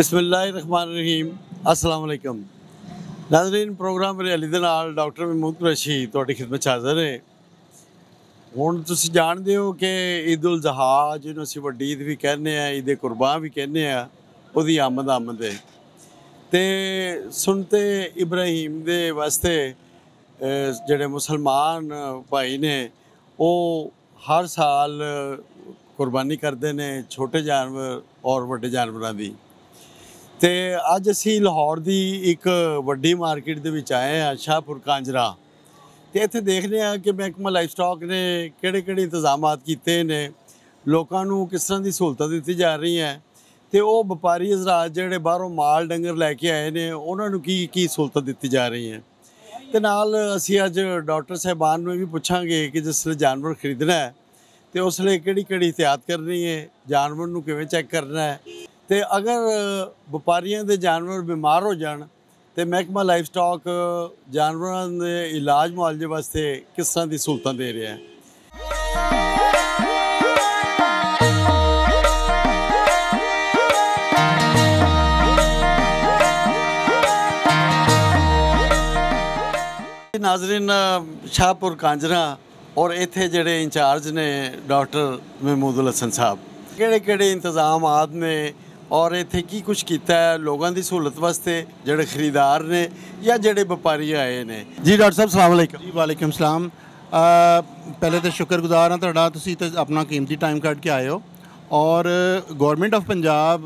السلام ਅਸਲਾਮ ਅਲੈਕਮ Nazreen programme rally ਦੇ ਨਾਲ ਡਾਕਟਰ ਮਹਿਮੂਦ ਰਸ਼ੀ ਤੁਹਾਡੀ ਖਿਦਮਤ 'ਚ ਹਾਜ਼ਰ ਹੈ ਹੁਣ ਤੁਸੀਂ ਜਾਣਦੇ ਹੋ ਕਿ ਈਦੁਲ ਜ਼ਹਾ ਜਿਹਨੂੰ ਅਸੀਂ ਵੱਡੀ ਈਦ ਵੀ ਕਹਿੰਦੇ ਆ ਈਦੇ ਕੁਰਬਾਨ ਵੀ ਕਹਿੰਦੇ ਆ ਉਹਦੀ ਆਮਦ ਆਮਦ ਹੈ ਤੇ ਸੁਣਤੇ ਇਬਰਾਹੀਮ ਦੇ ਵਾਸਤੇ ਜਿਹੜੇ ਮੁਸਲਮਾਨ ਭਾਈ ਨੇ ਉਹ ਹਰ ਸਾਲ ਕੁਰਬਾਨੀ ਕਰਦੇ ਨੇ ਛੋਟੇ ਜਾਨਵਰ ਔਰ ਵੱਡੇ ਜਾਨਵਰਾਂ ਦੀ ਤੇ ਅੱਜ ਅਸੀਂ ਲਾਹੌਰ ਦੀ ਇੱਕ ਵੱਡੀ ਮਾਰਕੀਟ ਦੇ ਵਿੱਚ ਆਏ ਆ ਸ਼ਾਹਪੁਰ ਕਾਂਜਰਾ ਤੇ ਇੱਥੇ ਦੇਖਦੇ ਆ ਕਿ ਮਹਿਕਮਾ ਸਟਾਕ ਨੇ ਕਿਹੜੇ-ਕਿਹੜੇ ਇੰਤਜ਼ਾਮਾਤ ਕੀਤੇ ਨੇ ਲੋਕਾਂ ਨੂੰ ਕਿਸ ਤਰ੍ਹਾਂ ਦੀ ਸਹੂਲਤਾਂ ਦਿੱਤੀ ਜਾ ਰਹੀ ਹੈ ਤੇ ਉਹ ਵਪਾਰੀ ਹਜ਼ਰਤ ਜਿਹੜੇ ਬਾਹਰੋਂ ਮਾਲ ਡੰਗਰ ਲੈ ਕੇ ਆਏ ਨੇ ਉਹਨਾਂ ਨੂੰ ਕੀ ਕੀ ਸਹੂਲਤਾਂ ਦਿੱਤੀ ਜਾ ਰਹੀ ਹੈ ਤੇ ਨਾਲ ਅਸੀਂ ਅੱਜ ਡਾਕਟਰ ਸਹਿਬਾਨ ਨੂੰ ਵੀ ਪੁੱਛਾਂਗੇ ਕਿ ਜਿਸ ਲਈ ਜਾਨਵਰ ਖਰੀਦਣਾ ਹੈ ਤੇ ਉਸ ਲਈ ਕਿਹੜੀ-ਕਿਹੜੀ ਇਤਿਆਤ ਕਰਨੀ ਹੈ ਜਾਨਵਰ ਨੂੰ ਕਿਵੇਂ ਚੈੱਕ ਕਰਨਾ ਹੈ ਤੇ ਅਗਰ ਵਪਾਰੀਆਂ ਦੇ ਜਾਨਵਰ ਬਿਮਾਰ ਹੋ ਜਾਣ ਤੇ ਮਹਿਕਮਾ ਲਾਈਫ ਸਟਾਕ ਜਾਨਵਰਾਂ ਦੇ ਇਲਾਜ ਮੁਆਲਜ਼ੇ ਵਾਸਤੇ ਕਿਸ ਤਰ੍ਹਾਂ ਦੀ ਸਹੂਲਤਾਂ ਦੇ ਰਿਹਾ ਹੈ ਨਾਜ਼ਰੀਨ ਸ਼ਾਹਪੁਰ ਕਾਂਜਰਾ ਔਰ ਇੱਥੇ ਜਿਹੜੇ ਇੰਚਾਰਜ ਨੇ ਡਾਕਟਰ ਮਹਿਮੂਦ ਹਸਨ ਸਾਹਿਬ ਕਿਹੜੇ ਕਿਹੜੇ ਇੰਤਜ਼ਾਮ ਆਦ ਨੇ ਔਰ ਇੱਥੇ ਕੀ ਕੁਝ ਕੀਤਾ ਹੈ ਲੋਕਾਂ ਦੀ ਸਹੂਲਤ ਵਾਸਤੇ ਜਿਹੜੇ ਖਰੀਦਦਾਰ ਨੇ ਜਾਂ ਜਿਹੜੇ ਵਪਾਰੀ ਆਏ ਨੇ ਜੀ ਡਾਕਟਰ ਸਾਹਿਬ ਸਲਾਮ ਅਲੈਕਮ ਜੀ ਵਾਲੇਕਮ ਸਲਾਮ ਪਹਿਲੇ ਤਾਂ ਸ਼ੁਕਰਗੁਜ਼ਾਰ ਹਾਂ ਤੁਹਾਡਾ ਤੁਸੀਂ ਤੇ ਆਪਣਾ ਕੀਮਤੀ ਟਾਈਮ ਕੱਢ ਕੇ ਆਏ ਹੋ ਔਰ ਗਵਰਨਮੈਂਟ ਆਫ ਪੰਜਾਬ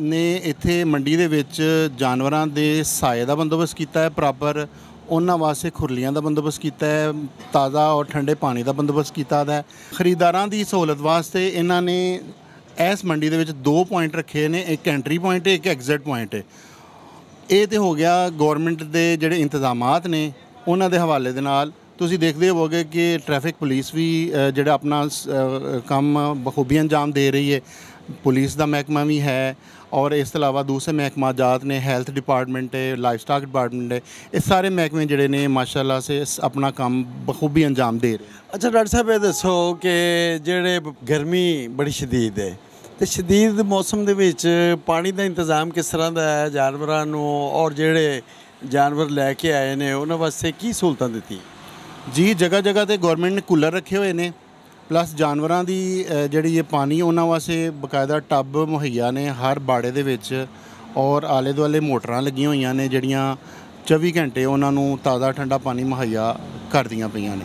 ਨੇ ਇੱਥੇ ਮੰਡੀ ਦੇ ਵਿੱਚ ਜਾਨਵਰਾਂ ਦੇ ਸਾਇਆ ਦਾ ਬੰਦੋਬਸਤ ਕੀਤਾ ਹੈ ਪ੍ਰਾਪਰ ਉਹਨਾਂ ਵਾਸਤੇ ਖੁਰਲੀਆਂ ਦਾ ਬੰਦੋਬਸਤ ਕੀਤਾ ਹੈ ਤਾਜ਼ਾ ਔਰ ਠੰਡੇ ਪਾਣੀ ਦਾ ਬੰਦੋਬਸਤ ਕੀਤਾ ਹੈ ਖਰੀਦਾਰਾਂ ਦੀ ਸਹੂਲਤ ਵਾਸਤੇ ਇਹਨਾਂ ਨੇ ਇਸ ਮੰਡੀ ਦੇ ਵਿੱਚ ਦੋ ਪੁਆਇੰਟ ਰੱਖੇ ਨੇ ਇੱਕ ਐਂਟਰੀ ਪੁਆਇੰਟ ਹੈ ਇੱਕ ਐਗਜ਼ਿਟ ਪੁਆਇੰਟ ਹੈ ਇਹ ਤੇ ਹੋ ਗਿਆ ਗਵਰਨਮੈਂਟ ਦੇ ਜਿਹੜੇ ਇੰਤਜ਼ਾਮਾਤ ਨੇ ਉਹਨਾਂ ਦੇ ਹਵਾਲੇ ਦੇ ਨਾਲ ਤੁਸੀਂ ਦੇਖਦੇ ਹੋਵੋਗੇ ਕਿ ਟ੍ਰੈਫਿਕ ਪੁਲਿਸ ਵੀ ਜਿਹੜਾ ਆਪਣਾ ਕੰਮ ਬਖੂਬੀ ਅੰਜਾਮ ਦੇ ਰਹੀ ਹੈ ਪੁਲਿਸ ਦਾ ਮਹਿਕਮਾ ਵੀ ਹੈ ਔਰ ਇਸ ਤੋਂ ਇਲਾਵਾ ਦੂਸਰੇ ਮਹਿਕਮਾ ਜਾਤ ਨੇ ਹੈਲਥ ਡਿਪਾਰਟਮੈਂਟ ਹੈ ਲਾਈਫ ਸਟਾਕ ਡਿਪਾਰਟਮੈਂਟ ਹੈ ਇਹ ਸਾਰੇ ਮਹਿਕਮੇ ਜਿਹੜੇ ਨੇ ਮਾਸ਼ਾਅੱਲਾ ਸੇ ਆਪਣਾ ਕੰਮ ਬਖੂਬੀ ਅੰਜਾਮ ਦੇ ਰਹੇ ਅੱਛਾ ਡਾਕਟਰ ਸਾਹਿਬ ਇਹ ਦੱਸੋ ਕਿ ਜਿਹੜੇ ਗਰਮੀ ਬੜੀ شدید ਹੈ ਤੇ شدید ਮੌਸਮ ਦੇ ਵਿੱਚ ਪਾਣੀ ਦਾ ਇੰਤਜ਼ਾਮ ਕਿਸ ਤਰ੍ਹਾਂ ਦਾ ਹੈ ਜਾਨਵਰਾਂ ਨੂੰ ਔਰ ਜਿਹੜੇ ਜਾਨਵਰ ਲੈ ਕੇ ਆਏ ਨੇ ਉਹਨਾਂ ਵਾਸਤੇ ਕੀ ਸਹੂਲਤਾਂ ਦਿੱਤੀ ਜੀ ਜਗ੍ਹਾ ਜਗ੍ਹਾ ਤੇ ਗਵਰਨਮੈਂਟ ਨੇ ਕੂਲਰ ਰੱਖੇ ਹੋਏ ਨੇ ਪਲੱਸ ਜਾਨਵਰਾਂ ਦੀ ਜਿਹੜੀ ਇਹ ਪਾਣੀ ਉਹਨਾਂ ਵਾਸਤੇ ਬਕਾਇਦਾ ਟੱਬ ਮੁਹੱਈਆ ਨੇ ਹਰ ਬਾੜੇ ਦੇ ਵਿੱਚ ਔਰ ਆਲੇ ਦੁਆਲੇ ਮੋਟਰਾਂ ਲੱਗੀਆਂ ਹੋਈਆਂ ਨੇ ਜਿਹੜੀਆਂ 24 ਘੰਟੇ ਉਹਨਾਂ ਨੂੰ ਤਾਜ਼ਾ ਠੰਡਾ ਪਾਣੀ ਮੁਹੱਈਆ ਕਰਦੀਆਂ ਪਈਆਂ ਨੇ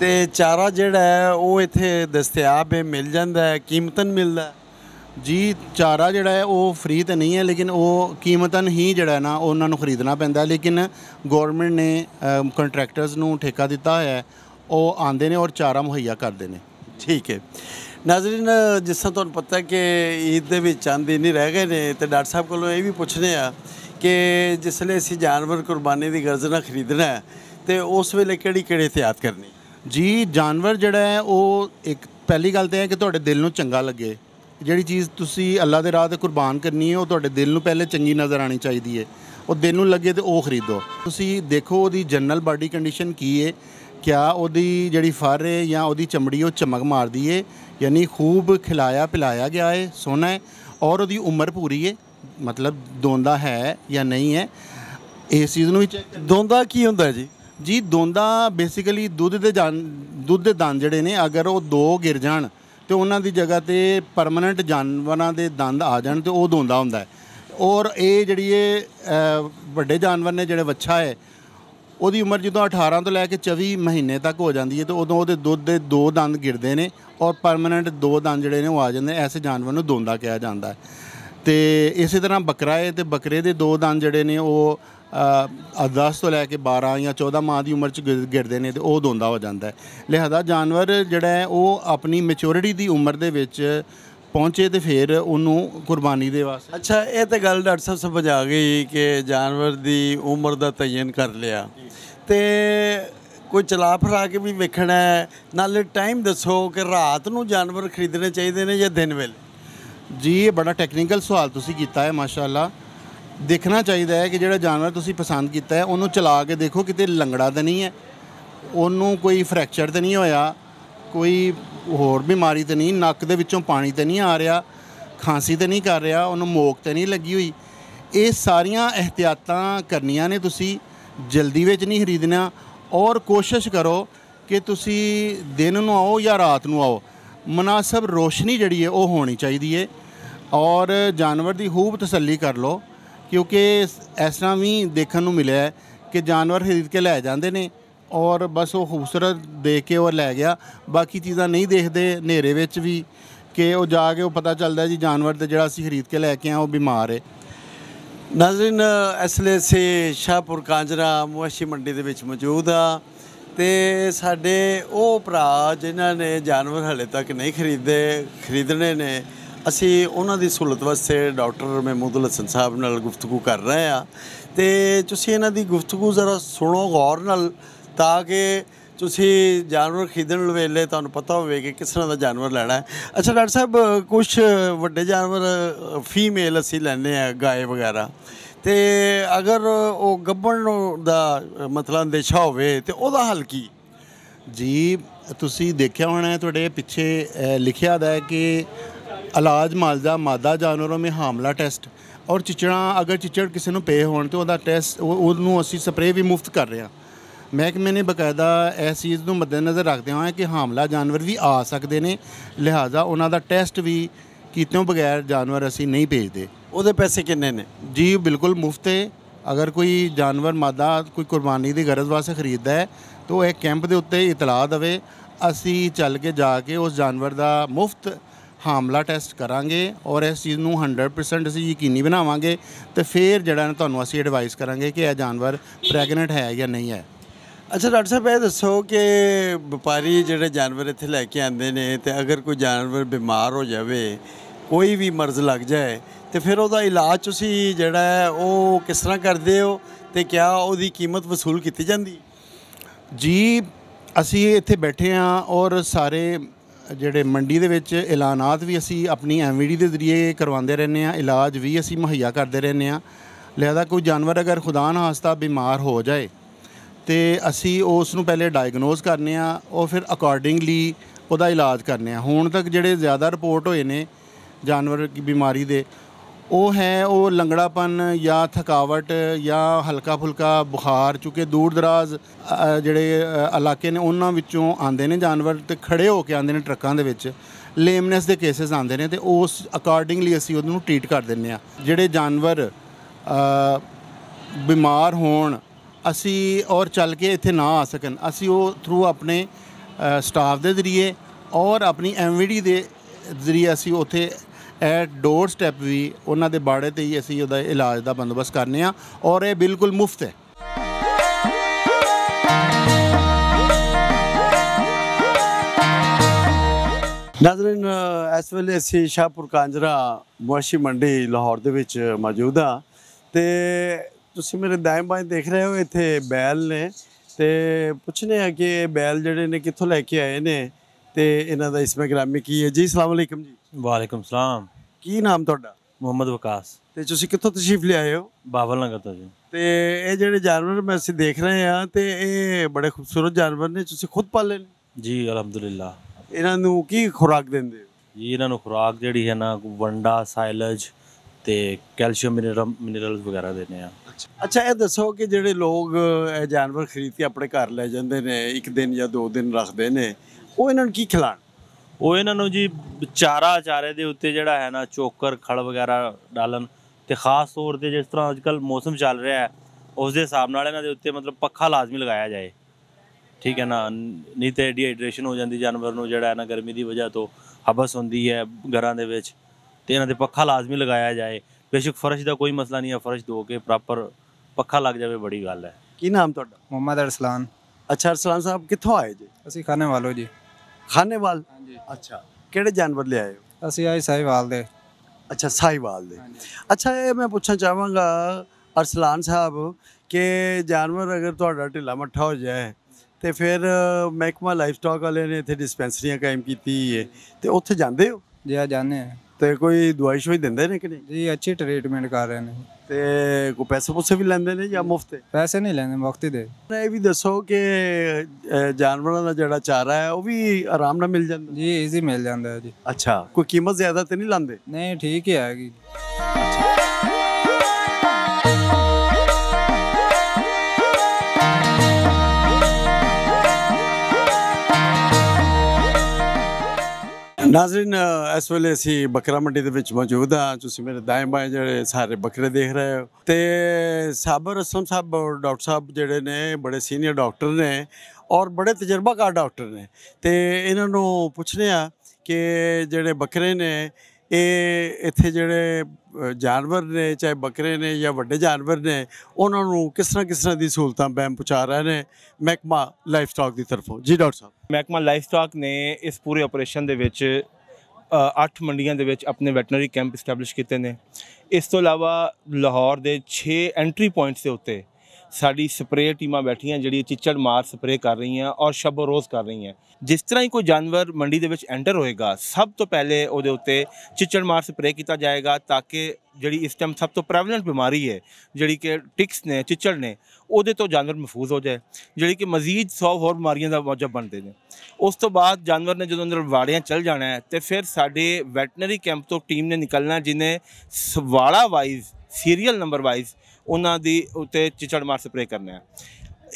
ਤੇ ਚਾਰਾ ਜਿਹੜਾ ਹੈ ਉਹ ਇੱਥੇ ਦਸਤਿਆਬ ਹੈ ਮਿਲ ਜਾਂਦਾ ਹੈ ਕੀਮਤਨ ਮਿਲਦਾ ਜੀ ਚਾਰਾ ਜਿਹੜਾ ਹੈ ਉਹ ਫ੍ਰੀ ਤੇ ਨਹੀਂ ਹੈ ਲੇਕਿਨ ਉਹ ਕੀਮਤਨ ਹੀ ਜਿਹੜਾ ਨਾ ਉਹਨਾਂ ਨੂੰ ਖਰੀਦਣਾ ਪੈਂਦਾ ਲੇਕਿਨ ਗਵਰਨਮੈਂਟ ਨੇ ਕੰਟਰੈਕਟਰਸ ਨੂੰ ਠੇਕਾ ਦਿੱਤਾ ਹੋਇਆ ਹੈ ਉਹ ਆਂਦੇ ਨੇ ਔਰ ਚਾਰਾ ਮੁਹੱਈਆ ਕਰਦੇ ਨੇ ਠੀਕ ਹੈ ਨਾਜ਼ਰੀਨ ਜਿਸ ਤਰ੍ਹਾਂ ਤੁਹਾਨੂੰ ਪਤਾ ਕਿ ਈਦ ਦੇ ਵਿੱਚ ਚੰਦ ਨਹੀਂ ਰਹਿ ਗਏ ਨੇ ਤੇ ਡਾਕਟਰ ਸਾਹਿਬ ਕੋਲੋਂ ਇਹ ਵੀ ਪੁੱਛਨੇ ਆ ਕਿ ਜਿਸ ਲਈ ਅਸੀਂ ਜਾਨਵਰ ਕੁਰਬਾਨੀ ਦੀ ਗਰਜ਼ ਨਾਲ ਖਰੀਦਣਾ ਹੈ ਤੇ ਉਸ ਵੇਲੇ ਕਿਹੜੀ ਕਿਹੜੇ ਇhtiyat ਕਰਨੀ ਜੀ ਜਾਨਵਰ ਜਿਹੜਾ ਹੈ ਉਹ ਇੱਕ ਪਹਿਲੀ ਗੱਲ ਤੇ ਹੈ ਕਿ ਤੁਹਾਡੇ ਦਿਲ ਨੂੰ ਚੰਗਾ ਲੱਗੇ ਜਿਹੜੀ ਚੀਜ਼ ਤੁਸੀਂ ਅੱਲਾ ਦੇ ਰਾਹ ਤੇ ਕੁਰਬਾਨ ਕਰਨੀ ਹੈ ਉਹ ਤੁਹਾਡੇ ਦਿਲ ਨੂੰ ਪਹਿਲੇ ਚੰਗੀ ਨਜ਼ਰ ਆਣੀ ਚਾਹੀਦੀ ਹੈ ਉਹ ਦਿਨ ਨੂੰ ਲੱਗੇ ਤੇ ਉਹ ਖਰੀਦੋ ਤੁਸੀਂ ਦੇਖੋ ਉਹਦੀ ਜਨਰਲ ਬਾਡੀ ਕੰਡੀਸ਼ਨ ਕੀ ਹੈ ਕਿਆ ਉਹਦੀ ਜਿਹੜੀ ਫਰ ਹੈ ਜਾਂ ਉਹਦੀ ਚਮੜੀ ਉਹ ਚਮਕ ਮਾਰਦੀ ਹੈ ਯਾਨੀ ਖੂਬ ਖਿਲਾਇਆ ਪਿਲਾਇਆ ਗਿਆ ਹੈ ਸੋਨਾ ਹੈ ਔਰ ਉਹਦੀ ਉਮਰ ਪੂਰੀ ਹੈ ਮਤਲਬ ਦੋਂਦਾ ਹੈ ਜਾਂ ਨਹੀਂ ਹੈ ਇਸ ਚੀਜ਼ ਨੂੰ ਵੀ ਚੈੱਕ ਦੋਂਦਾ ਕੀ ਹੁੰਦਾ ਜੀ ਜੀ ਦੋਂਦਾ ਬੇਸਿਕਲੀ ਦੁੱਧ ਦੇ ਦੁੱਧ ਦੇ ਦੰਦ ਜਿਹੜੇ ਨੇ ਅਗਰ ਉਹ ਦੋ ਗਿਰ ਜਾਣ ਤੇ ਉਹਨਾਂ ਦੀ ਜਗ੍ਹਾ ਤੇ ਪਰਮਨੈਂਟ ਜਾਨਵਰਾਂ ਦੇ ਦੰਦ ਆ ਜਾਣ ਤੇ ਉਹ ਦੋਂਦਾ ਹੁੰਦਾ ਹੈ ਔਰ ਇਹ ਜਿਹੜੀ ਇਹ ਵੱਡੇ ਜਾਨਵਰ ਨੇ ਜਿਹੜੇ ਵੱਛਾ ਹੈ ਉਹਦੀ ਉਮਰ ਜਦੋਂ 18 ਤੋਂ ਲੈ ਕੇ 24 ਮਹੀਨੇ ਤੱਕ ਹੋ ਜਾਂਦੀ ਹੈ ਤੇ ਉਦੋਂ ਉਹਦੇ ਦੁੱਧ ਦੇ ਦੋ ਦੰਦ ਗਿਰਦੇ ਨੇ ਔਰ ਪਰਮਨੈਂਟ ਦੋ ਦੰਦ ਜਿਹੜੇ ਨੇ ਉਹ ਆ ਜਾਂਦੇ ਐਸੇ ਜਾਨਵਰ ਨੂੰ ਦੋਂਦਾ ਕਿਹਾ ਜਾਂਦਾ ਹੈ ਤੇ ਇਸੇ ਤਰ੍ਹਾਂ ਬੱਕਰਾ ਹੈ ਤੇ ਬੱਕਰੇ ਦੇ ਦੋ ਦੰਦ ਜਿਹੜੇ ਨੇ ਉਹ 10 ਤੋਂ ਲੈ ਕੇ 12 ਜਾਂ 14 ਮਾਹ ਦੀ ਉਮਰ ਚ ਗਿਰਦੇ ਨੇ ਤੇ ਉਹ ਦੋਂਦਾ ਹੋ ਜਾਂਦਾ ਹੈ ਲਿਹਾਜ਼ਾ ਜਾਨਵਰ ਜਿਹੜਾ ਹੈ ਉਹ ਆਪਣੀ ਮੈਚੁਰਿਟੀ ਦੀ ਉਮਰ ਦੇ ਵਿੱਚ ਪਹੁੰਚੇ ਤੇ ਫਿਰ ਉਹਨੂੰ ਕੁਰਬਾਨੀ ਦੇ ਵਾਸਤੇ ਅੱਛਾ ਇਹ ਤਾਂ ਗੱਲ ਡਾਕਟਰ ਸਾਹਿਬ ਸਮਝ ਆ ਗਈ ਕਿ ਜਾਨਵਰ ਦੀ ਉਮਰ ਦਾ ਤੈਅਨ ਕਰ ਲਿਆ ਤੇ ਕੋਈ ਚਲਾ ਫਰਾ ਕੇ ਵੀ ਵੇਖਣਾ ਨਾਲੇ ਟਾਈਮ ਦੱਸੋ ਕਿ ਰਾਤ ਨੂੰ ਜਾਨਵਰ ਖਰੀਦਣੇ ਚਾਹੀਦੇ ਨੇ ਜਾਂ ਦਿਨ ਵੇਲੇ ਜੀ ਇਹ ਬੜਾ ਟੈਕਨੀਕਲ ਸਵਾਲ ਤੁਸੀਂ ਕੀਤਾ ਹੈ ਮਾਸ਼ਾਅੱਲਾ ਦੇਖਣਾ ਚਾਹੀਦਾ ਹੈ ਕਿ ਜਿਹੜਾ ਜਾਨਵਰ ਤੁਸੀਂ ਪਸੰਦ ਕੀਤਾ ਹੈ ਉਹਨੂੰ ਚਲਾ ਕੇ ਦੇਖੋ ਕਿਤੇ ਲੰਗੜਾ ਤਾਂ ਨਹੀਂ ਹੈ ਉਹਨੂੰ ਕੋਈ ਫ੍ਰੈਕਚਰ ਤਾਂ ਨਹੀਂ ਹੋਇਆ ਕੋਈ ਹੋਰ ਬਿਮਾਰੀ ਤੇ ਨਹੀਂ ਨੱਕ ਦੇ ਵਿੱਚੋਂ ਪਾਣੀ ਤੇ ਨਹੀਂ ਆ ਰਿਹਾ ਖਾਂਸੀ ਤੇ ਨਹੀਂ ਕਰ ਰਿਹਾ ਉਹਨੂੰ ਮੋਕ ਤੇ ਨਹੀਂ ਲੱਗੀ ਹੋਈ ਇਹ ਸਾਰੀਆਂ ਇhtiyਾਤਾਂ ਕਰਨੀਆਂ ਨੇ ਤੁਸੀਂ ਜਲਦੀ ਵਿੱਚ ਨਹੀਂ ਖਰੀਦਣਾ ਔਰ ਕੋਸ਼ਿਸ਼ ਕਰੋ ਕਿ ਤੁਸੀਂ ਦਿਨ ਨੂੰ ਆਓ ਜਾਂ ਰਾਤ ਨੂੰ ਆਓ ਮناسب ਰੋਸ਼ਨੀ ਜਿਹੜੀ ਹੈ ਉਹ ਹੋਣੀ ਚਾਹੀਦੀ ਹੈ ਔਰ ਜਾਨਵਰ ਦੀ ਖੂਬ ਤਸੱਲੀ ਕਰ ਲਓ ਕਿਉਂਕਿ ਇਸ ਤਰ੍ਹਾਂ ਵੀ ਦੇਖਣ ਨੂੰ ਮਿਲਿਆ ਕਿ ਜਾਨਵਰ ਖਰੀਦ ਕੇ ਲੈ ਜਾਂਦੇ ਨੇ ਔਰ ਬਸ ਉਹ ਖੂਬਸੂਰਤ ਦੇਖ ਕੇ ਉਹ ਲੈ ਗਿਆ ਬਾਕੀ ਚੀਜ਼ਾਂ ਨਹੀਂ ਦੇਖਦੇ ਹਨੇਰੇ ਵਿੱਚ ਵੀ ਕਿ ਉਹ ਜਾ ਕੇ ਉਹ ਪਤਾ ਚੱਲਦਾ ਜੀ ਜਾਨਵਰ ਤੇ ਜਿਹੜਾ ਅਸੀਂ ਖਰੀਦ ਕੇ ਲੈ ਕੇ ਆ ਉਹ ਬਿਮਾਰ ਹੈ ਨਾਜ਼ਰੀਨ ਅਸਲੇ ਸੇ ਸ਼ਾਹਪੁਰ ਕਾਂਜਰਾ ਮੁਆਸ਼ੀ ਮੰਡੀ ਦੇ ਵਿੱਚ ਮੌਜੂਦ ਆ ਤੇ ਸਾਡੇ ਉਹ ਭਰਾ ਜਿਨ੍ਹਾਂ ਨੇ ਜਾਨਵਰ ਹਲੇ ਤੱਕ ਨਹੀਂ ਖਰੀਦੇ ਖਰੀਦਣੇ ਨੇ ਅਸੀਂ ਉਹਨਾਂ ਦੀ ਸਹੂਲਤ ਵਾਸਤੇ ਡਾਕਟਰ ਮਹਿਮੂਦੁਲ ਹਸਨ ਸਾਹਿਬ ਨਾਲ ਗੁਫ਼ਤਗੂ ਕਰ ਰਹੇ ਆ ਤੇ ਤੁਸੀਂ ਇਹਨਾਂ ਦੀ ਗੁਫ਼ਤਗੂ ਜ਼ਰਾ ਸੁਣੋ ਗੌਰ ਨਾਲ ਤਾਂ ਕਿ ਤੁਸੀਂ ਜਾਨਵਰ ਖਰੀਦਣ ਵੇਲੇ ਤੁਹਾਨੂੰ ਪਤਾ ਹੋਵੇ ਕਿ ਕਿਸ ਤਰ੍ਹਾਂ ਦਾ ਜਾਨਵਰ ਲੈਣਾ ਹੈ ਅੱਛਾ ਡਾਕਟਰ ਸਾਹਿਬ ਕੁਝ ਵੱਡੇ ਜਾਨਵਰ ਫੀਮੇਲ ਅਸੀਂ ਲੈਣੇ ਆ ਗਾਏ ਵਗੈਰਾ ਤੇ ਅਗਰ ਉਹ ਗੱਭਣ ਦਾ ਮਤਲਬ ਅੰਦੇਸ਼ਾ ਹੋਵੇ ਤੇ ਉਹਦਾ ਹੱਲ ਕੀ ਜੀ ਤੁਸੀਂ ਦੇਖਿਆ ਹੋਣਾ ਤੁਹਾਡੇ ਪਿੱਛੇ ਲਿਖਿਆ ਦਾ ਹੈ ਕਿ ਇਲਾਜ ਮਾਲਦਾ ਮਾਦਾ ਜਾਨਵਰੋਂ ਮੇ ਹਾਮਲਾ ਟੈਸਟ ਔਰ ਚਿਚੜਾ ਅਗਰ ਚਿਚੜ ਕਿਸੇ ਨੂੰ ਪੇ ਹੋਣ ਤੇ ਉਹਦਾ ਟੈਸਟ ਉਹਨੂੰ ਅਸੀਂ ਸਪਰੇ ਵੀ ਮੁਫਤ ਕਰ ਰਹੇ ਹਾਂ ਮਹਿਕਮੇ ਨੇ ਬਕਾਇਦਾ ਇਸ ਚੀਜ਼ ਨੂੰ ਮੱਦੇਨਜ਼ਰ ਰੱਖਦੇ ਹੋਏ ਕਿ ਹਾਮਲਾ ਜਾਨਵਰ ਵੀ ਆ ਸਕਦੇ ਨੇ ਲਿਹਾਜ਼ਾ ਉਹਨਾਂ ਦਾ ਟੈਸਟ ਵੀ ਕੀਤੋਂ ਬਗੈਰ ਜਾਨਵਰ ਅਸੀਂ ਨਹੀਂ ਭੇਜਦੇ ਉਹਦੇ ਪੈਸੇ ਕਿੰਨੇ ਨੇ ਜੀ ਬਿਲਕੁਲ ਮੁਫਤ ਹੈ ਅਗਰ ਕੋਈ ਜਾਨਵਰ ਮਾਦਾ ਕੋਈ ਕੁਰਬਾਨੀ ਦੀ ਗਰਜ਼ ਵਾਸਤੇ ਖਰੀਦਦਾ ਹੈ ਤਾਂ ਉਹ ਇੱਕ ਕੈਂਪ ਦੇ ਉੱਤੇ ਇਤਲਾਹ ਦੇਵੇ ਅਸੀਂ ਚੱਲ ਕੇ ਜਾ ਕੇ ਉਸ ਜਾਨਵਰ ਦਾ ਮੁਫਤ ਹਾਮਲਾ ਟੈਸਟ ਕਰਾਂਗੇ ਔਰ ਇਸ ਚੀਜ਼ ਨੂੰ 100% ਅਸੀਂ ਯਕੀਨੀ ਬਣਾਵਾਂਗੇ ਤੇ ਫਿਰ ਜਿਹੜਾ ਤੁਹਾਨੂੰ ਅਸੀਂ ਐਡਵਾਈਸ ਕਰਾਂਗੇ ਕਿ ਇਹ ਜਾਨਵਰ ਪ੍ਰੈਗਨੈਂਟ ਹੈ ਜਾਂ ਨਹੀਂ ਹੈ ਅੱਛਾ ਡਾਕਟਰ ਸਾਹਿਬ ਇਹ ਦੱਸੋ ਕਿ ਵਪਾਰੀ ਜਿਹੜੇ ਜਾਨਵਰ ਇੱਥੇ ਲੈ ਕੇ ਆਉਂਦੇ ਨੇ ਤੇ ਅਗਰ ਕੋਈ ਜਾਨਵਰ ਬਿਮਾਰ ਹੋ ਜਾਵੇ ਕੋਈ ਵੀ ਮਰਜ਼ ਲੱਗ ਜਾਏ ਤੇ ਫਿਰ ਉਹਦਾ ਇਲਾਜ ਤੁਸੀਂ ਜਿਹੜਾ ਉਹ ਕਿਸ ਤਰ੍ਹਾਂ ਕਰਦੇ ਹੋ ਤੇ ਕਿਆ ਉਹਦੀ ਕੀਮਤ ਵਸੂਲ ਕੀਤੀ ਜਾਂਦੀ ਜੀ ਅਸੀਂ ਇੱਥੇ ਬੈਠੇ ਆ ਔਰ ਸਾਰੇ ਜਿਹੜੇ ਮੰਡੀ ਦੇ ਵਿੱਚ ਐਲਾਨਾਤ ਵੀ ਅਸੀਂ ਆਪਣੀ ਐਮਵੀਡੀ ਦੇ ਜ਼ਰੀਏ ਕਰਵਾਉਂਦੇ ਰਹਿੰਦੇ ਆ ਇਲਾਜ ਵੀ ਅਸੀਂ ਮੁਹੱਈਆ ਕਰਦੇ ਰਹਿੰਦੇ ਆ ਲਿਆਦਾ ਕੋਈ ਜਾਨਵਰ ਅਗਰ ਖੁਦਾ ਨਾ ਹਾਸਤਾ ਬਿਮਾਰ ਹੋ ਜਾਏ ਤੇ ਅਸੀਂ ਉਸ ਨੂੰ ਪਹਿਲੇ ਡਾਇਗਨੋਸ ਕਰਨੇ ਆ ਉਹ ਫਿਰ ਅਕੋਰਡਿੰਗਲੀ ਉਹਦਾ ਇਲਾਜ ਕਰਨੇ ਆ ਹੁਣ ਤੱਕ ਜਿਹੜੇ ਜ਼ਿਆਦਾ ਰਿਪੋਰਟ ਹੋਏ ਨੇ ਜਾਨਵਰ ਦੀ ਬਿਮਾਰੀ ਦੇ ਉਹ ਹੈ ਉਹ ਲੰਗੜਾਪਨ ਜਾਂ ਥਕਾਵਟ ਜਾਂ ਹਲਕਾ ਫੁਲਕਾ ਬੁਖਾਰ ਚੁਕੇ ਦੂਰ ਦਰਾਜ਼ ਜਿਹੜੇ ਇਲਾਕੇ ਨੇ ਉਹਨਾਂ ਵਿੱਚੋਂ ਆਉਂਦੇ ਨੇ ਜਾਨਵਰ ਤੇ ਖੜੇ ਹੋ ਕੇ ਆਉਂਦੇ ਨੇ ਟਰੱਕਾਂ ਦੇ ਵਿੱਚ ਲੇਮਨੈਸ ਦੇ ਕੇਸਸ ਆਉਂਦੇ ਨੇ ਤੇ ਉਸ ਅਕੋਰਡਿੰਗਲੀ ਅਸੀਂ ਉਹਨੂੰ ਟ੍ਰੀਟ ਕਰ ਦਿੰਨੇ ਆ ਜਿਹੜੇ ਜਾਨਵਰ ਬਿਮਾਰ ਹੋਣ ਅਸੀਂ ਔਰ ਚੱਲ ਕੇ ਇੱਥੇ ਨਾ ਆ ਸਕਣ ਅਸੀਂ ਉਹ ਥਰੂ ਆਪਣੇ ਸਟਾਫ ਦੇ ਜ਼ਰੀਏ ਔਰ ਆਪਣੀ ਐਮਵੀਡੀ ਦੇ ਜ਼ਰੀਏ ਅਸੀਂ ਉੱਥੇ ਐਟ ਡੋਰ ਸਟੈਪ ਵੀ ਉਹਨਾਂ ਦੇ ਬਾੜੇ ਤੇ ਹੀ ਅਸੀਂ ਉਹਦਾ ਇਲਾਜ ਦਾ ਬੰਦੋਬਸਤ ਕਰਨੇ ਆ ਔਰ ਇਹ ਬਿਲਕੁਲ ਮੁਫਤ ਹੈ ਨਾਜ਼ਰੀਨ ਇਸ ਵੇਲੇ ਅਸੀਂ ਸ਼ਾਹਪੁਰ ਕਾਂਜਰਾ ਮੁਆਸ਼ੀ ਮੰਡੀ ਲਾਹੌਰ ਦੇ ਵਿੱਚ ਮੌਜੂਦ ਆ ਤੇ ਤੁਸੀਂ ਮੇਰੇ ਦਾਇਮ ਬਾਏਂ ਦੇਖ ਰਹੇ ਹੋ ਇੱਥੇ ਬੈਲ ਨੇ ਤੇ ਪੁੱਛਨੇ ਆ ਕਿ ਇਹ ਬੈਲ ਜਿਹੜੇ ਨੇ ਕਿੱਥੋਂ ਲੈ ਕੇ ਆਏ ਨੇ ਤੇ ਇਹਨਾਂ ਦਾ ਇਸਮੇ ਗ੍ਰਾਮੀ ਕੀ ਹੈ ਜੀ ਅਸਲਾਮ ਅਲੈਕਮ ਜੀ ਵਾਲੇਕਮ ਸਲਾਮ ਕੀ ਨਾਮ ਤੁਹਾਡਾ ਮੁਹੰਮਦ ਵਕਾਸ ਤੇ ਤੁਸੀਂ ਕਿੱਥੋਂ ਤਸ਼ਰੀਫ ਲਿਆਏ ਹੋ ਬਾਬਲ ਨਗਰ ਤੋਂ ਜੀ ਤੇ ਇਹ ਜਿਹੜੇ ਜਾਨਵਰ ਮੈਂ ਅਸੀਂ ਦੇਖ ਰਹੇ ਆ ਤੇ ਇਹ ਬੜੇ ਖੂਬਸੂਰਤ ਜਾਨਵਰ ਨੇ ਤੁਸੀਂ ਖੁਦ ਪਾਲੇ ਨੇ ਜੀ ਅਲਹਮਦੁਲਿਲਾ ਇਹਨਾਂ ਨੂੰ ਕੀ ਖੁਰਾਕ ਦਿੰਦੇ ਹੋ ਜੀ ਇਹਨਾਂ ਨੂੰ ਖੁਰਾਕ ਜਿਹੜੀ ਹੈ ਨਾ ਵੰਡਾ ਸਾਇਲਜ ਤੇ ਕੈਲਸ਼ੀਅਮ ਮਿਨਰਲਸ ਵਗੈਰਾ ਦਿੰਦੇ ਆ ਅੱਛਾ ਇਹ ਦੱਸੋ ਕਿ ਜਿਹੜੇ ਲੋਕ ਇਹ ਜਾਨਵਰ ਖਰੀਦ ਕੇ ਆਪਣੇ ਘਰ ਲੈ ਜਾਂਦੇ ਨੇ ਇੱਕ ਦਿਨ ਜਾਂ ਦੋ ਦਿਨ ਰੱਖਦੇ ਨੇ ਉਹ ਇਹਨਾਂ ਨੂੰ ਕੀ ਖਿਲਾਣ ਉਹ ਇਹਨਾਂ ਨੂੰ ਜੀ ਚਾਰਾ ਚਾਰੇ ਦੇ ਉੱਤੇ ਜਿਹੜਾ ਹੈ ਨਾ ਚੋਕਰ ਖਲ ਵਗੈਰਾ ਡਾਲਣ ਤੇ ਖਾਸ ਤੌਰ ਤੇ ਜਿਸ ਤਰ੍ਹਾਂ ਅੱਜਕੱਲ ਮੌਸਮ ਚੱਲ ਰਿਹਾ ਹੈ ਉਸ ਦੇ ਹਿਸਾਬ ਨਾਲ ਇਹਨਾਂ ਦੇ ਉੱਤੇ ਮਤਲਬ ਪੱਖਾ ਲਾਜ਼ਮੀ ਲਗਾਇਆ ਜਾਏ ਠੀਕ ਹੈ ਨਾ ਨਹੀਂ ਤੇ ਡੀਹਾਈਡਰੇਸ਼ਨ ਹੋ ਜਾਂਦੀ ਜਾਨਵਰ ਨੂੰ ਜਿਹੜਾ ਹੈ ਨਾ ਗਰਮੀ ਦੀ ਵਜ੍ਹਾ ਤੋਂ ਹਬਸ ਹੁੰਦੀ ਹੈ ਘਰਾਂ ਦੇ ਵਿੱਚ ਤੇ ਇਹਨਾਂ ਦੇ ਪੱਖਾ ਲਾਜ਼ਮੀ ਲਗਾਇਆ ਜਾਏ ਬੇਸ਼ੱਕ ਫਰਸ਼ ਦਾ ਕੋਈ ਮਸਲਾ ਨਹੀਂ ਹੈ ਫਰਸ਼ ਧੋ ਕੇ ਪ੍ਰੋਪਰ ਪੱਖਾ ਲੱਗ ਜਾਵੇ ਬੜੀ ਗੱਲ ਹੈ ਕੀ ਨਾਮ ਤੁਹਾਡਾ ਮੁਹੰਮਦ ਅਰਸਲਾਨ ਅੱਛਾ ਅਰਸਲਾਨ ਸਾਹਿਬ ਕਿੱਥੋਂ ਆਏ ਜੀ ਅਸੀਂ ਖਾਣੇ ਵਾਲੋ ਜੀ ਖਾਣੇ ਵਾਲ ਹਾਂਜੀ ਅੱਛਾ ਕਿਹੜੇ ਜਾਨਵਰ ਲਿਆਏ ਹੋ ਅਸੀਂ ਆਏ ਸਾਈਵਾਲ ਦੇ ਅੱਛਾ ਸਾਈਵਾਲ ਦੇ ਅੱਛਾ ਇਹ ਮੈਂ ਪੁੱਛਣਾ ਚਾਹਾਂਗਾ ਅਰਸਲਾਨ ਸਾਹਿਬ ਕਿ ਜਾਨਵਰ ਅਗਰ ਤੁਹਾਡਾ ਢਿੱਲਾ ਮੱਠਾ ਹੋ ਜਾਏ ਤੇ ਫਿਰ ਮਹਿਕਮਾ ਲਾਈਫ ਸਟਾਕ ਵਾਲਿਆਂ ਨੇ ਇੱਥੇ ਡਿਸਪੈਂਸਰੀਆਂ ਕਾਇਮ ਕੀਤੀ ਹੈ ਤੇ ਉੱਥੇ ਜਾਂਦੇ ਹੋ ਜੀ ਆ ਜਾਂਦੇ ਆ ਤੇ ਕੋਈ ਦਵਾਈ ਸ਼ੋਈ ਦਿੰਦੇ ਨੇ ਕਿ ਨਹੀਂ ਜੀ ਅੱਛੀ ਟ੍ਰੀਟਮੈਂਟ ਕਰ ਰਹੇ ਨੇ ਤੇ ਕੋ ਪੈਸੇ ਪੁੱਸੇ ਵੀ ਲੈਂਦੇ ਨੇ ਜਾਂ ਮੁਫਤ ਪੈਸੇ ਨਹੀਂ ਲੈਂਦੇ ਮੁਫਤ ਹੀ ਦੇ ਇਹ ਵੀ ਦੱਸੋ ਕਿ ਜਾਨਵਰਾਂ ਦਾ ਜਿਹੜਾ ਚਾਰਾ ਹੈ ਉਹ ਵੀ ਆਰਾਮ ਨਾਲ ਮਿਲ ਜਾਂਦਾ ਜੀ ਈਜ਼ੀ ਮਿਲ ਜਾਂਦਾ ਹੈ ਜੀ ਅੱਛਾ ਕੋਈ ਕੀਮਤ ਜ਼ਿਆਦਾ ਤੇ ਨਹੀਂ ਲਾਂਦੇ ਨਹੀਂ ਠੀਕ ਹੀ ਹੈਗੀ ਨਾਜ਼ਰੀਨ ਇਸ ਵੇਲੇ ਅਸੀਂ ਬੱਕਰਾ ਮੰਡੀ ਦੇ ਵਿੱਚ ਮੌਜੂਦ ਆ ਤੁਸੀਂ ਮੇਰੇ ਦਾਇਮ ਬਾਏ ਜਿਹੜੇ ਸਾਰੇ ਬੱਕਰੇ ਦੇਖ ਰਹੇ ਹੋ ਤੇ ਸਾਬਰ ਅਸਮ ਸਾਹਿਬ ਡਾਕਟਰ ਸਾਹਿਬ ਜਿਹੜੇ ਨੇ ਬੜੇ ਸੀਨੀਅਰ ਡਾਕਟਰ ਨੇ ਔਰ ਬੜੇ ਤਜਰਬਾਕਾਰ ਡਾਕਟਰ ਨੇ ਤੇ ਇਹਨਾਂ ਨੂੰ ਪੁੱਛਨੇ ਆ ਕਿ ਜਿਹੜੇ ਬੱਕਰੇ ਨੇ ਇਹ ਇੱਥੇ ਜਿਹੜੇ ਜਾਨਵਰ ਨੇ ਚਾਹੇ ਬੱਕਰੇ ਨੇ ਜਾਂ ਵੱਡੇ ਜਾਨਵਰ ਨੇ ਉਹਨਾਂ ਨੂੰ ਕਿਸ ਤਰ੍ਹਾਂ ਕਿਸ ਤਰ੍ਹਾਂ ਦੀ ਸਹੂਲਤਾਂ ਬੈਂ ਪਹੁੰਚਾ ਰਹੇ ਨੇ ਮਹਿਕਮਾ ਲਾਈਫ ਸਟਾਕ ਦੀ ਤਰਫੋਂ ਜੀ ਡਾਕਟਰ ਸਾਹਿਬ ਮਹਿਕਮਾ ਲਾਈਫ ਸਟਾਕ ਨੇ ਇਸ ਪੂਰੇ ਆਪਰੇਸ਼ਨ ਦੇ ਵਿੱਚ 8 ਮੰਡੀਆਂ ਦੇ ਵਿੱਚ ਆਪਣੇ ਵੈਟਰਨਰੀ ਕੈਂਪ ਸਟੈਬਲਿਸ਼ ਕੀਤੇ ਨੇ ਇਸ ਤੋਂ ਇਲਾਵਾ ਲਾਹੌਰ ਦੇ 6 ਐਂਟਰੀ ਪੁਆਇੰਟਸ ਦੇ ਉੱਤੇ ਸਾਡੀ ਸਪਰੇਅ ਟੀਮਾਂ ਬੈਠੀਆਂ ਜਿਹੜੀ ਚਿੱਚੜ ਮਾਰ ਸਪਰੇਅ ਕਰ ਰਹੀਆਂ ਔਰ ਸ਼ਬੋ ਰੋਜ਼ ਕਰ ਰਹੀਆਂ ਜਿਸ ਤਰ੍ਹਾਂ ਹੀ ਕੋਈ ਜਾਨਵਰ ਮੰਡੀ ਦੇ ਵਿੱਚ ਐਂਟਰ ਹੋਏਗਾ ਸਭ ਤੋਂ ਪਹਿਲੇ ਉਹਦੇ ਉੱਤੇ ਚਿੱਚੜ ਮਾਰ ਸਪਰੇਅ ਕੀਤਾ ਜਾਏਗਾ ਤਾਂ ਕਿ ਜਿਹੜੀ ਇਸ ਟਾਈਮ ਸਭ ਤੋਂ ਪ੍ਰੈਵਲੈਂਟ ਬਿਮਾਰੀ ਹੈ ਜਿਹੜੀ ਕਿ ਟਿਕਸ ਨੇ ਚਿੱਚੜ ਨੇ ਉਹਦੇ ਤੋਂ ਜਾਨਵਰ ਮਹਫੂਜ਼ ਹੋ ਜਾਏ ਜਿਹੜੀ ਕਿ ਮਜ਼ੀਦ 100 ਹੋਰ ਬਿਮਾਰੀਆਂ ਦਾ ਵਜਬ ਬਣਦੇ ਨੇ ਉਸ ਤੋਂ ਬਾਅਦ ਜਾਨਵਰ ਨੇ ਜਦੋਂ ਅੰਦਰ ਵਾੜੀਆਂ ਚਲ ਜਾਣਾ ਹੈ ਤੇ ਫਿਰ ਸਾਡੇ ਵੈਟਨਰੀ ਕੈਂਪ ਤੋਂ ਟੀਮ ਨੇ ਨਿਕਲਣਾ ਜਿਨੇ ਸਵਾਲਾ ਵਾਈਜ਼ ਸੀਰੀਅਲ ਨੰਬਰ ਵਾਈਜ਼ ਉਹਨਾਂ ਦੀ ਉੱਤੇ ਚਿਚੜ ਮਾਰ ਸਪਰੇ ਕਰਨਾ ਹੈ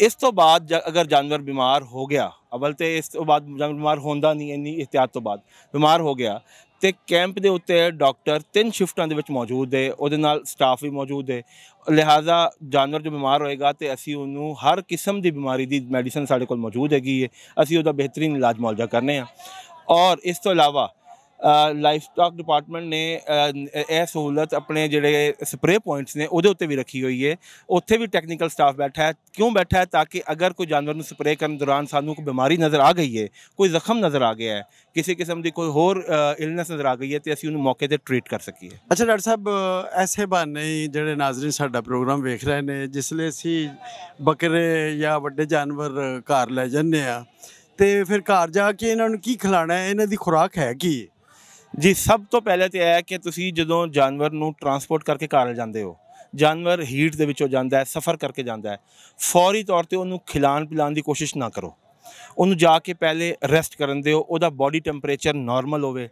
ਇਸ ਤੋਂ ਬਾਅਦ ਅਗਰ ਜਾਨਵਰ ਬਿਮਾਰ ਹੋ ਗਿਆ ਅਵਲ ਤੇ ਇਸ ਤੋਂ ਬਾਅਦ ਜਾਨਵਰ ਬਿਮਾਰ ਹੁੰਦਾ ਨਹੀਂ ਇੰਨੀ ਇhtiyat ਤੋਂ ਬਾਅਦ ਬਿਮਾਰ ਹੋ ਗਿਆ ਤੇ ਕੈਂਪ ਦੇ ਉੱਤੇ ਡਾਕਟਰ ਤਿੰਨ ਸ਼ਿਫਟਾਂ ਦੇ ਵਿੱਚ ਮੌਜੂਦ ਹੈ ਉਹਦੇ ਨਾਲ ਸਟਾਫ ਵੀ ਮੌਜੂਦ ਹੈ ਲਿਹਾਜ਼ਾ ਜਾਨਵਰ ਜੋ ਬਿਮਾਰ ਹੋਏਗਾ ਤੇ ਅਸੀਂ ਉਹਨੂੰ ਹਰ ਕਿਸਮ ਦੀ ਬਿਮਾਰੀ ਦੀ ਮੈਡੀਸਨ ਸਾਡੇ ਕੋਲ ਮੌਜੂਦ ਹੈਗੀ ਹੈ ਅਸੀਂ ਉਹਦਾ ਬਿਹਤਰੀਨ ਇਲਾਜ ਮੌਲਜਾ ਕਰਨੇ ਆ ਔਰ ਇਸ ਤੋਂ ਇਲਾਵਾ ਲਾਈਫ ਸਟਾਕ ਡਿਪਾਰਟਮੈਂਟ ਨੇ ਇਹ ਸਹੂਲਤ ਆਪਣੇ ਜਿਹੜੇ ਸਪਰੇ ਪੁਆਇੰਟਸ ਨੇ ਉਹਦੇ ਉੱਤੇ ਵੀ ਰੱਖੀ ਹੋਈ ਹੈ ਉੱਥੇ ਵੀ ਟੈਕਨੀਕਲ ਸਟਾਫ ਬੈਠਾ ਹੈ ਕਿਉਂ ਬੈਠਾ ਹੈ ਤਾਂ ਕਿ ਅਗਰ ਕੋਈ ਜਾਨਵਰ ਨੂੰ ਸਪਰੇ ਕਰਨ ਦੌਰਾਨ ਸਾਨੂੰ ਕੋਈ ਬਿਮਾਰੀ ਨਜ਼ਰ ਆ ਗਈ ਹੈ ਕੋਈ ਜ਼ਖਮ ਨਜ਼ਰ ਆ ਗਿਆ ਹੈ ਕਿਸੇ ਕਿਸਮ ਦੀ ਕੋਈ ਹੋਰ ਇਲਨੈਸ ਨਜ਼ਰ ਆ ਗਈ ਹੈ ਤੇ ਅਸੀਂ ਉਹਨੂੰ ਮੌਕੇ ਤੇ ਟ੍ਰੀਟ ਕਰ ਸਕੀਏ ਅੱਛਾ ਡਾਕਟਰ ਸਾਹਿਬ ਐਸੇ ਬਾਨੇ ਜਿਹੜੇ ਨਾਜ਼ਰੀਨ ਸਾਡਾ ਪ੍ਰੋਗਰਾਮ ਵੇਖ ਰਹੇ ਨੇ ਜਿਸ ਲਈ ਅਸੀਂ ਬੱਕਰੇ ਜਾਂ ਵੱਡੇ ਜਾਨਵਰ ਘਰ ਲੈ ਜੰਨੇ ਆ ਤੇ ਫਿਰ ਘਰ ਜਾ ਕੇ ਇਹਨਾਂ ਨੂੰ ਕੀ ਖਿਲਾਣਾ ਹੈ ਇਹਨਾਂ ਦੀ ਖੁਰਾਕ ਹੈ ਕੀ ਜੀ ਸਭ ਤੋਂ ਪਹਿਲੇ ਤੇ ਆਇਆ ਕਿ ਤੁਸੀਂ ਜਦੋਂ ਜਾਨਵਰ ਨੂੰ ਟਰਾਂਸਪੋਰਟ ਕਰਕੇ ਘਰ ਜਾਂਦੇ ਹੋ ਜਾਨਵਰ ਹੀਟ ਦੇ ਵਿੱਚੋਂ ਜਾਂਦਾ ਹੈ ਸਫ਼ਰ ਕਰਕੇ ਜਾਂਦਾ ਹੈ ਫੌਰੀ ਤੌਰ ਤੇ ਉਹਨੂੰ ਖਿਲਾਣ ਪਿਲਾਣ ਦੀ ਕੋਸ਼ਿਸ਼ ਨਾ ਕਰੋ ਉਹਨੂੰ ਜਾ ਕੇ ਪਹਿਲੇ ਰੈਸਟ ਕਰਨ ਦਿਓ ਉਹਦਾ ਬਾਡੀ ਟੈਂਪਰੇਚਰ ਨਾਰਮਲ ਹੋਵੇ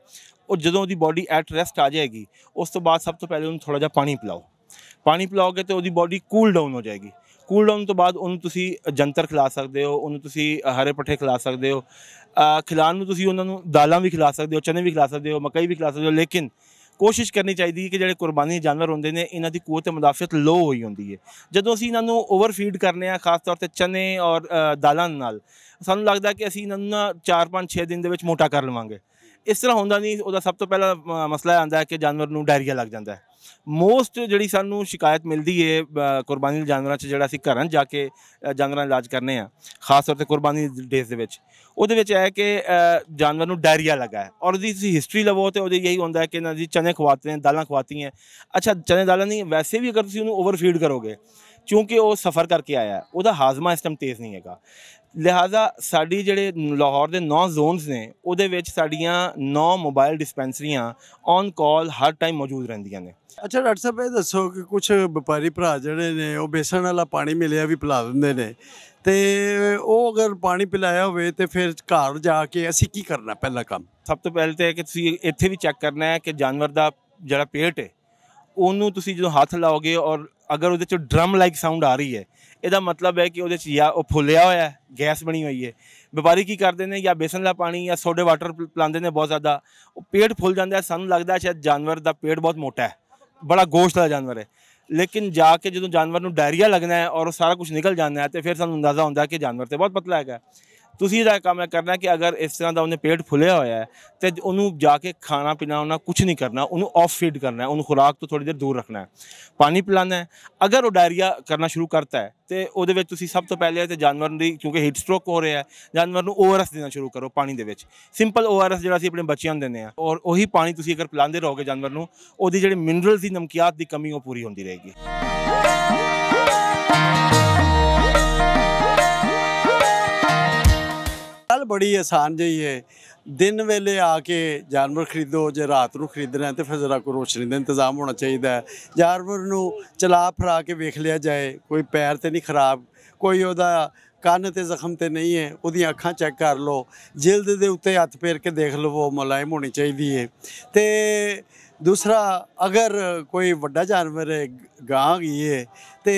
ਉਹ ਜਦੋਂ ਉਹਦੀ ਬਾਡੀ ਐਟ ਰੈਸਟ ਆ ਜਾਏਗੀ ਉਸ ਤੋਂ ਬਾਅਦ ਸਭ ਤੋਂ ਪਹਿਲੇ ਉਹਨੂੰ ਥੋੜਾ ਜਿਹਾ ਪਾਣੀ ਪਿਲਾਓ ਪਾਣੀ ਪਿਲਾਓਗੇ ਤੇ ਉਹਦੀ ਬਾਡੀ ਕੂਲ ਡਾਊਨ ਹੋ ਜਾਏਗੀ ਕੂਲ ਡਾਊਨ ਤੋਂ ਬਾਅਦ ਉਹਨੂੰ ਤੁਸੀਂ ਜੰਤਰ ਖਿਲਾ ਸਕਦੇ ਹੋ ਉਹਨੂੰ ਤੁਸੀਂ ਹਰੇ ਪੱਠੇ ਖਿਲਾ ਸਕਦੇ ਹੋ ਖਿਲਾਣ ਨੂੰ ਤੁਸੀਂ ਉਹਨਾਂ ਨੂੰ ਦਾਲਾਂ ਵੀ ਖਿਲਾ ਸਕਦੇ ਹੋ ਚਨੇ ਵੀ ਖਿਲਾ ਸਕਦੇ ਹੋ ਮਕਈ ਵੀ ਖਿਲਾ ਸਕਦੇ ਹੋ ਲੇਕਿਨ ਕੋਸ਼ਿਸ਼ ਕਰਨੀ ਚਾਹੀਦੀ ਹੈ ਕਿ ਜਿਹੜੇ ਕੁਰਬਾਨੀ ਜਾਨਵਰ ਹੁੰਦੇ ਨੇ ਇਹਨਾਂ ਦੀ ਕੂਤ ਮੁਦਾਫਤ ਲੋ ਹੋਈ ਹੁੰਦੀ ਹੈ ਜਦੋਂ ਅਸੀਂ ਇਹਨਾਂ ਨੂੰ ਓਵਰ ਫੀਡ ਕਰਨੇ ਆ ਖਾਸ ਤੌਰ ਤੇ ਚਨੇ ਔਰ ਦਾਲਾਂ ਨਾਲ ਸਾਨੂੰ ਲੱਗਦਾ ਕਿ ਅਸੀਂ ਇਹਨਾਂ ਨੂੰ 4-5 6 ਦਿਨ ਦੇ ਵਿੱਚ ਮੋਟਾ ਕਰ ਲਵਾਂਗੇ ਇਸ ਤਰ੍ਹਾਂ ਹੁੰਦਾ ਨਹੀਂ ਉਹਦਾ ਸਭ ਤੋਂ ਪਹਿਲਾ ਮਸਲਾ ਆਂਦਾ ਹੈ ਕਿ ਜਾਨਵਰ ਨੂੰ ਡਾਇਰੀਆ ਲੱਗ ਜਾਂਦਾ ਹੈ ਮੋਸਟ ਜਿਹੜੀ ਸਾਨੂੰ ਸ਼ਿਕਾਇਤ ਮਿਲਦੀ ਏ ਕੁਰਬਾਨੀ ਦੇ ਜਾਨਵਰਾਂ 'ਚ ਜਿਹੜਾ ਅਸੀਂ ਘਰਾਂ ਜਾ ਕੇ ਜਾਨਵਰਾਂ ਇਲਾਜ ਕਰਨੇ ਆ ਖਾਸ ਤੌਰ ਤੇ ਕੁਰਬਾਨੀ ਡੇਜ਼ ਦੇ ਵਿੱਚ ਉਹਦੇ ਵਿੱਚ ਹੈ ਕਿ ਜਾਨਵਰ ਨੂੰ ਡਾਇਰੀਆ ਲੱਗਾ ਹੈ ਔਰ ਜੇ ਤੁਸੀਂ ਹਿਸਟਰੀ ਲਵੋ ਤੇ ਉਹਦੇ ਇਹੀ ਹੁੰਦਾ ਹੈ ਕਿ ਇਹਨਾਂ ਦੀ ਚਨੇ ਖਵਾਤੇ ਨੇ ਦਾਲਾਂ ਖਵਾਤੀਆਂ ਹੈ ਅੱਛਾ ਚਨੇ ਦਾਲਾਂ ਨਹੀਂ ਵੈਸੇ ਵੀ ਅਗਰ ਤੁਸੀਂ ਉਹਨੂੰ ਓਵਰਫੀਡ ਕਰੋਗੇ ਕਿਉਂਕਿ ਉਹ ਸਫਰ ਕਰਕੇ ਆਇਆ ਉਹਦਾ ਹਾਜ਼ਮਾ ਇਸ ਟਾਈਮ ਤੇਜ਼ ਨਹੀਂ ਹੈਗਾ ਲਿਹਾਜ਼ਾ ਸਾਡੀ ਜਿਹੜੇ ਲਾਹੌਰ ਦੇ 9 ਜ਼ੋਨਸ ਨੇ ਉਹਦੇ ਵਿੱਚ ਸਾਡੀਆਂ 9 ਮੋਬਾਈਲ ਡਿਸਪੈਂਸਰੀਆਂ ਔਨ ਕਾਲ ਹਰ ਟਾਈਮ ਮੌਜੂਦ ਰਹਿੰਦੀਆਂ ਨੇ ਅੱਛਾ ਡਾਕਟਰ ਸਾਹਿਬ ਇਹ ਦੱਸੋ ਕਿ ਕੁਝ ਵਪਾਰੀ ਭਰਾ ਜਿਹੜੇ ਨੇ ਉਹ ਬੇਸਣ ਵਾਲਾ ਪਾਣੀ ਮਿਲਿਆ ਵੀ ਪਿਲਾ ਦਿੰਦੇ ਨੇ ਤੇ ਉਹ ਅਗਰ ਪਾਣੀ ਪਿਲਾਇਆ ਹੋਵੇ ਤੇ ਫਿਰ ਘਰ ਜਾ ਕੇ ਅਸੀਂ ਕੀ ਕਰਨਾ ਪਹਿਲਾ ਕੰਮ ਸਭ ਤੋਂ ਪਹਿਲੇ ਤੇ ਕਿ ਤੁਸੀਂ ਇੱਥੇ ਵੀ ਚੈੱਕ ਕਰਨਾ ਹੈ ਕਿ ਜਾਨਵਰ ਦਾ ਜਿਹੜਾ ਪੇਟ ਹੈ ਉਹਨੂੰ ਤੁਸੀਂ ਜਦੋਂ ਹੱਥ ਲਾਓਗੇ ਔਰ ਅਗਰ ਉਹਦੇ ਚ ਡਰਮ ਲਾਈਕ ਸਾਊਂਡ ਆ ਰਹੀ ਹੈ ਇਹਦਾ ਮਤਲਬ ਹੈ ਕਿ ਉਹਦੇ ਚ ਜਾਂ ਉਹ ਫੁੱਲਿਆ ਹੋਇਆ ਹੈ ਗੈਸ ਬਣੀ ਹੋਈ ਹੈ ਵਪਾਰੀ ਕੀ ਕਰਦੇ ਨੇ ਜਾਂ ਬੇਸਨ ਦਾ ਪਾਣੀ ਜਾਂ ਸੋਡੇ ਵਾਟਰ ਪਲਾਉਂਦੇ ਨੇ ਬਹੁਤ ਜ਼ਿਆਦਾ ਉਹ ਪੇਟ ਫੁੱਲ ਜਾਂਦਾ ਸਾਨੂੰ ਲੱਗਦਾ ਸ਼ਾਇਦ ਜਾਨਵਰ ਦਾ ਪੇਟ ਬਹੁਤ ਮੋਟਾ ਹੈ ਬੜਾ ਗੋਸ਼ਤ ਦਾ ਜਾਨਵਰ ਹੈ ਲੇਕਿਨ ਜਾ ਕੇ ਜਦੋਂ ਜਾਨਵਰ ਨੂੰ ਡਾਇਰੀਆ ਲੱਗਣਾ ਹੈ ਔਰ ਉਹ ਸਾਰਾ ਕੁਝ ਨਿਕਲ ਜਾਂਦਾ ਹੈ ਤੇ ਫਿਰ ਸਾਨੂੰ ਅੰਦਾਜ਼ਾ ਹੁੰਦਾ ਕਿ ਜਾਨਵਰ ਤੇ ਬਹੁਤ ਪਤਲਾ ਹੈਗਾ ਤੁਸੀਂ ਇਹਦਾ ਕੰਮ ਇਹ ਕਰਨਾ ਕਿ ਅਗਰ ਇਸ ਤਰ੍ਹਾਂ ਦਾ ਉਹਨੇ ਪੇਟ ਫੁੱਲਿਆ ਹੋਇਆ ਹੈ ਤੇ ਉਹਨੂੰ ਜਾ ਕੇ ਖਾਣਾ ਪੀਣਾ ਉਹਨਾਂ ਕੁਝ ਨਹੀਂ ਕਰਨਾ ਉਹਨੂੰ ਆਫ ਫੀਡ ਕਰਨਾ ਹੈ ਉਹਨੂੰ ਖੁਰਾਕ ਤੋਂ ਥੋੜੀ ਦੇਰ ਦੂਰ ਰੱਖਣਾ ਹੈ ਪਾਣੀ ਪਿਲਾਣਾ ਹੈ ਅਗਰ ਉਹ ਡਾਇਰੀਆ ਕਰਨਾ ਸ਼ੁਰੂ ਕਰਤਾ ਹੈ ਤੇ ਉਹਦੇ ਵਿੱਚ ਤੁਸੀਂ ਸਭ ਤੋਂ ਪਹਿਲੇ ਤੇ ਜਾਨਵਰ ਦੀ ਕਿਉਂਕਿ ਹੀਟ ਸਟ੍ਰੋਕ ਹੋ ਰਿਹਾ ਹੈ ਜਾਨਵਰ ਨੂੰ ਓਆਰਐਸ ਦੇਣਾ ਸ਼ੁਰੂ ਕਰੋ ਪਾਣੀ ਦੇ ਵਿੱਚ ਸਿੰਪਲ ਓਆਰਐਸ ਜਿਹੜਾ ਅਸੀਂ ਆਪਣੇ ਬੱਚਿਆਂ ਨੂੰ ਦਿੰਦੇ ਆ ਔਰ ਉਹੀ ਪਾਣੀ ਤੁਸੀਂ ਅਗਰ ਪਿਲਾਉਂਦੇ ਰਹੋਗੇ ਜਾਨਵਰ ਨੂੰ ਉਹਦੀ ਜਿਹੜੀ ਮਿਨਰਲਸ ਦੀ ਨਮਕੀਅਤ ਦੀ ਕਮੀ ਉਹ ਪੂਰੀ ਹੁੰਦੀ ਰਹੇਗੀ ਬੜੀ ਆਸਾਨ ਜਈ ਹੈ ਦਿਨ ਵੇਲੇ ਆ ਕੇ ਜਾਨਵਰ ਖਰੀਦੋ ਜੇ ਰਾਤ ਨੂੰ ਖਰੀਦਣਾ ਤੇ ਫਿਰ ਜ਼ਰਾ ਕੋ ਰੋਸ਼ਨੀ ਦਾ ਇੰਤਜ਼ਾਮ ਹੋਣਾ ਚਾਹੀਦਾ ਹੈ ਜਾਨਵਰ ਨੂੰ ਚਲਾ ਫਰਾ ਕੇ ਵੇਖ ਲਿਆ ਜਾਏ ਕੋਈ ਪੈਰ ਤੇ ਨਹੀਂ ਖਰਾਬ ਕੋਈ ਉਹਦਾ ਕੰਨ ਤੇ ਜ਼ਖਮ ਤੇ ਨਹੀਂ ਹੈ ਉਹਦੀਆਂ ਅੱਖਾਂ ਚੈੱਕ ਕਰ ਲਓ ਜਿਲਦ ਦੇ ਉੱਤੇ ਹੱਥ ਫੇਰ ਕੇ ਦੇਖ ਲਵੋ ਮਲਾਇਮ ਹੋਣੀ ਚਾਹੀਦੀ ਹੈ ਤੇ ਦੂਸਰਾ ਅਗਰ ਕੋਈ ਵੱਡਾ ਜਾਨਵਰ ਹੈ ਗਾਂ ਗਈ ਹੈ ਤੇ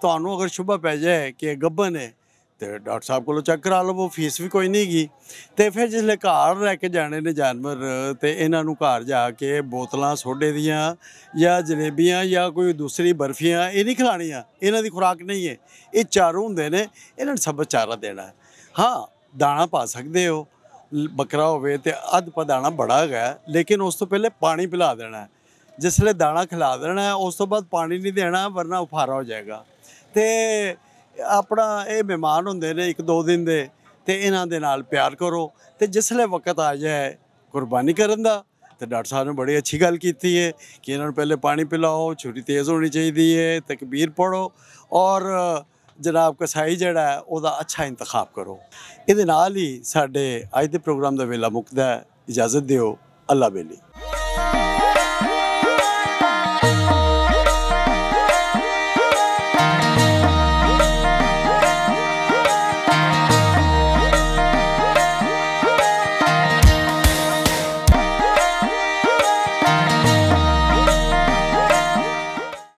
ਤੁਹਾਨੂੰ ਅਗਰ ਸ਼ੁਭਾ ਪੈ ਜਾਏ ਕਿ ਗੱਬਨ ਹੈ ਤੇ ਡਾਕਟਰ ਸਾਹਿਬ ਕੋਲੋਂ ਚੈੱਕ ਕਰਾ ਲਵੋ ਫੀਸ ਵੀ ਕੋਈ ਨਹੀਂ ਗਈ ਤੇ ਫਿਰ ਜਿਸਲੇ ਘਰ ਲੈ ਕੇ ਜਾਣੇ ਨੇ ਜਾਨਵਰ ਤੇ ਇਹਨਾਂ ਨੂੰ ਘਰ ਜਾ ਕੇ ਬੋਤਲਾਂ ਸੋਡੇ ਦੀਆਂ ਜਾਂ ਜਲੇਬੀਆਂ ਜਾਂ ਕੋਈ ਦੂਸਰੀ ਬਰਫੀਆਂ ਇਹ ਨਹੀਂ ਖਾਣੀਆਂ ਇਹਨਾਂ ਦੀ ਖੁਰਾਕ ਨਹੀਂ ਹੈ ਇਹ ਚਾਰੂ ਹੁੰਦੇ ਨੇ ਇਹਨਾਂ ਨੂੰ ਸਭ ਚਾਰਾ ਦੇਣਾ ਹਾਂ ਦਾਣਾ ਪਾ ਸਕਦੇ ਹੋ ਬੱਕਰਾ ਹੋਵੇ ਤੇ ਅੱਧ ਪਦਾਣਾ ਬੜਾ ਹੈ ਲੇਕਿਨ ਉਸ ਤੋਂ ਪਹਿਲੇ ਪਾਣੀ ਪਿਲਾ ਦੇਣਾ ਜਿਸਲੇ ਦਾਣਾ ਖਿਲਾ ਦੇਣਾ ਉਸ ਤੋਂ ਬਾਅਦ ਪਾਣੀ ਨਹੀਂ ਦੇਣਾ ਵਰਨਾ ਉਫਾਰਾ ਹੋ ਜਾਏਗਾ ਤੇ ਆਪਣਾ ਇਹ ਮਹਿਮਾਨ ਹੁੰਦੇ ਨੇ ਇੱਕ ਦੋ ਦਿਨ ਦੇ ਤੇ ਇਹਨਾਂ ਦੇ ਨਾਲ ਪਿਆਰ ਕਰੋ ਤੇ ਜਿਸਲੇ ਵਕਤ ਆ ਜਾਏ ਕੁਰਬਾਨੀ ਕਰਨ ਦਾ ਤੇ ਡਾਕਟਰ ਸਾਹਿਬ ਨੇ ਬੜੀ ਅੱਛੀ ਗੱਲ ਕੀਤੀ ਹੈ ਕਿ ਇਹਨਾਂ ਨੂੰ ਪਹਿਲੇ ਪਾਣੀ ਪਿਲਾਓ ਛੁਰੀ ਤੇਜ਼ ਹੋਣੀ ਚਾਹੀਦੀ ਹੈ ਤਕਬੀਰ ਪੜੋ ਔਰ ਜਨਾਬ ਕਸਾਈ ਜਿਹੜਾ ਹੈ ਉਹਦਾ ਅੱਛਾ ਇੰਤਖਾਬ ਕਰੋ ਇਹਦੇ ਨਾਲ ਹੀ ਸਾਡੇ ਅੱਜ ਦੇ ਪ੍ਰੋਗਰਾਮ ਦਾ ਵੇਲਾ ਮੁੱਕਦਾ ਹੈ ਇਜਾਜ਼ਤ ਦਿਓ ਅੱਲਾ ਬੇਲੀ